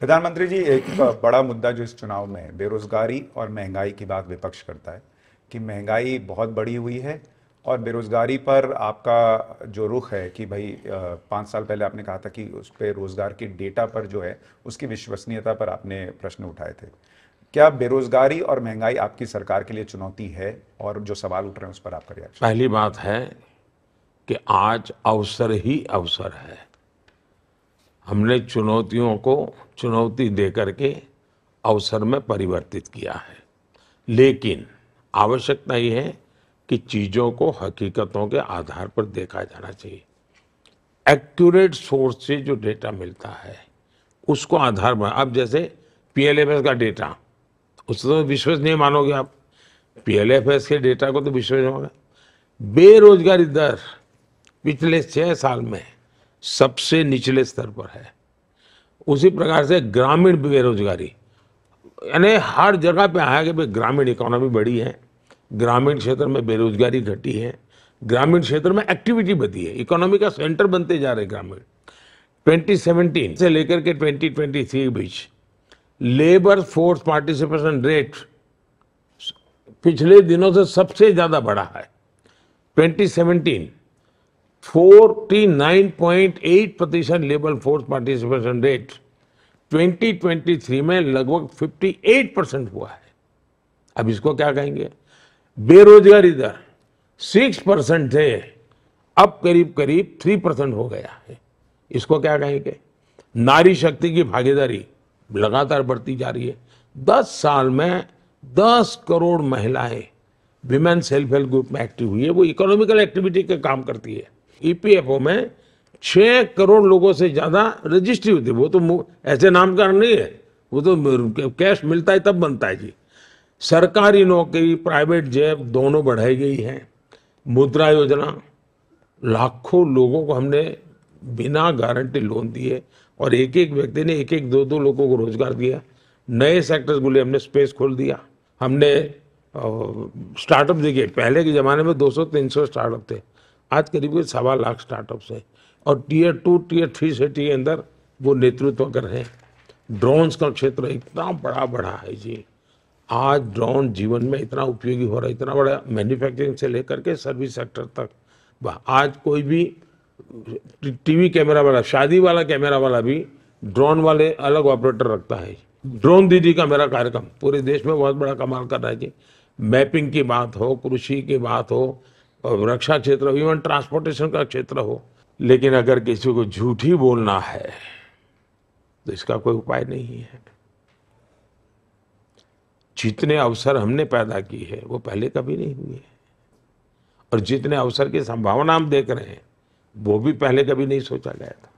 प्रधानमंत्री जी एक बड़ा मुद्दा जो इस चुनाव में बेरोजगारी और महंगाई की बात विपक्ष करता है कि महंगाई बहुत बढ़ी हुई है और बेरोजगारी पर आपका जो रुख है कि भाई पाँच साल पहले आपने कहा था कि उस पर रोज़गार के डेटा पर जो है उसकी विश्वसनीयता पर आपने प्रश्न उठाए थे क्या बेरोजगारी और महंगाई आपकी सरकार के लिए चुनौती है और जो सवाल उठ रहे हैं उस पर आपका रिएक्शन पहली बात है कि आज अवसर ही अवसर है हमने चुनौतियों को चुनौती दे करके अवसर में परिवर्तित किया है लेकिन आवश्यकता ये है कि चीज़ों को हकीकतों के आधार पर देखा जाना चाहिए एक्यूरेट सोर्स से जो डेटा मिलता है उसको आधार बना अब जैसे पीएलएफएस का डेटा उससे तो विश्वसनीय मानोगे आप पीएलएफएस के डेटा को तो विश्वसनीय होगा बेरोजगारी दर पिछले छः साल में सबसे निचले स्तर पर है उसी प्रकार से ग्रामीण बेरोजगारी यानी हर जगह पे आया कि भाई ग्रामीण इकोनॉमी बढ़ी है ग्रामीण क्षेत्र में बेरोजगारी घटी है ग्रामीण क्षेत्र में एक्टिविटी बढ़ी है इकोनॉमी का सेंटर बनते जा रहे ग्रामीण 2017 से लेकर के 2023 के बीच लेबर फोर्स पार्टिसिपेशन रेट पिछले दिनों से सबसे ज़्यादा बढ़ा है 2017 49.8 प्रतिशत लेबर फोर्स पार्टिसिपेशन रेट 2023 में लगभग 58 परसेंट हुआ है अब इसको क्या कहेंगे बेरोजगारी दर 6 परसेंट थे अब करीब करीब 3 परसेंट हो गया है इसको क्या कहेंगे नारी शक्ति की भागीदारी लगातार बढ़ती जा रही है 10 साल में 10 करोड़ महिलाएं विमेन सेल्फ हेल्प ग्रुप में एक्टिव हुई है वो इकोनॉमिकल एक्टिविटी के काम करती है ईपीएफओ e में छः करोड़ लोगों से ज़्यादा रजिस्ट्री होती है वो तो ऐसे नामकरण नहीं है वो तो कैश मिलता है तब बनता है जी सरकारी नौकरी प्राइवेट जेब दोनों बढ़ाई गई हैं मुद्रा योजना लाखों लोगों को हमने बिना गारंटी लोन दिए और एक एक व्यक्ति ने एक एक दो दो लोगों को रोजगार दिया नए सेक्टर्स बोले हमने स्पेस खोल दिया हमने स्टार्टअप देखिए पहले के ज़माने में 200-300 स्टार्टअप थे आज करीब करीब सवा लाख स्टार्टअप्स हैं और tier two tier three city के अंदर वो नेतृत्व कर रहे हैं ड्रोन्स का क्षेत्र इतना बड़ा बड़ा है जी आज ड्रोन जीवन में इतना उपयोगी हो रहा है इतना बड़ा मैन्युफैक्चरिंग से लेकर के सर्विस सेक्टर तक वह आज कोई भी टीवी कैमरा वाला शादी वाला कैमरा वाला भी ड्रोन वाले अलग ऑपरेटर रखता है ड्रोन दीदी का मेरा कार्यक्रम पूरे देश में बहुत बड़ा कमाल कर रहा है जी मैपिंग की बात हो कृषि की बात हो और रक्षा क्षेत्र हो इवन ट्रांसपोर्टेशन का क्षेत्र हो लेकिन अगर किसी को झूठी बोलना है तो इसका कोई उपाय नहीं है जितने अवसर हमने पैदा किए हैं वो पहले कभी नहीं हुए और जितने अवसर की संभावना हम देख रहे हैं वो भी पहले कभी नहीं सोचा गया था